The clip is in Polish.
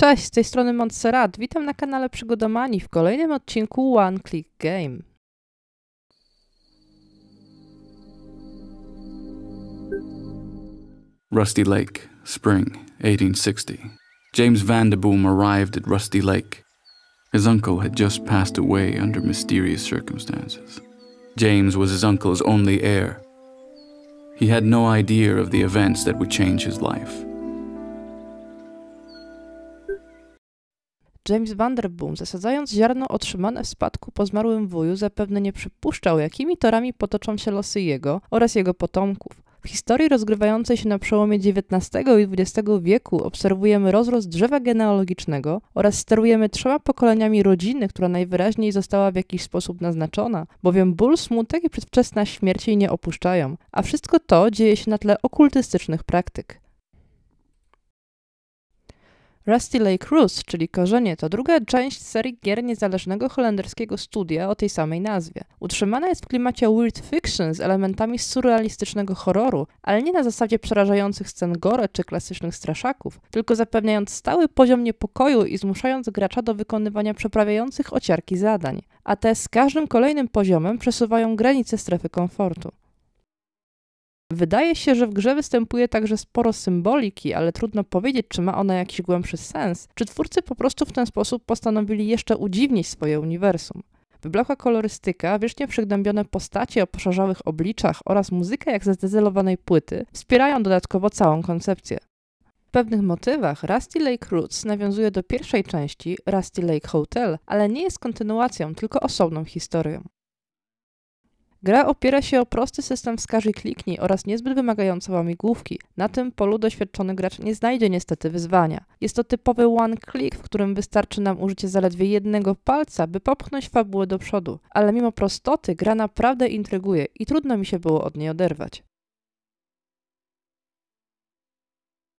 Cześć, z tej strony Montserrat. Witam na kanale Przygodomani w kolejnym odcinku One Click Game. Rusty Lake, spring 1860. James Vanderboom arrived at Rusty Lake. His uncle had just passed away under mysterious circumstances. James was his uncle's only heir. He had no idea of the events that would change his life. James Vanderboom, zasadzając ziarno otrzymane w spadku po zmarłym wuju, zapewne nie przypuszczał, jakimi torami potoczą się losy jego oraz jego potomków. W historii rozgrywającej się na przełomie XIX i XX wieku obserwujemy rozrost drzewa genealogicznego oraz sterujemy trzema pokoleniami rodziny, która najwyraźniej została w jakiś sposób naznaczona, bowiem ból, smutek i przedwczesna śmierć jej nie opuszczają, a wszystko to dzieje się na tle okultystycznych praktyk. Rusty Lake Roost, czyli Korzenie, to druga część serii gier niezależnego holenderskiego studia o tej samej nazwie. Utrzymana jest w klimacie weird fiction z elementami surrealistycznego horroru, ale nie na zasadzie przerażających scen gore czy klasycznych straszaków, tylko zapewniając stały poziom niepokoju i zmuszając gracza do wykonywania przeprawiających ociarki zadań. A te z każdym kolejnym poziomem przesuwają granice strefy komfortu. Wydaje się, że w grze występuje także sporo symboliki, ale trudno powiedzieć, czy ma ona jakiś głębszy sens, czy twórcy po prostu w ten sposób postanowili jeszcze udziwnić swoje uniwersum. Wyblokła kolorystyka, wiecznie przygnębione postacie o poszarzałych obliczach oraz muzyka jak ze zdezelowanej płyty wspierają dodatkowo całą koncepcję. W pewnych motywach Rusty Lake Roots nawiązuje do pierwszej części Rusty Lake Hotel, ale nie jest kontynuacją, tylko osobną historią. Gra opiera się o prosty system wskaż kliknij oraz niezbyt wymagające łamigłówki. Na tym polu doświadczony gracz nie znajdzie niestety wyzwania. Jest to typowy one click, w którym wystarczy nam użycie zaledwie jednego palca, by popchnąć fabułę do przodu. Ale mimo prostoty gra naprawdę intryguje i trudno mi się było od niej oderwać.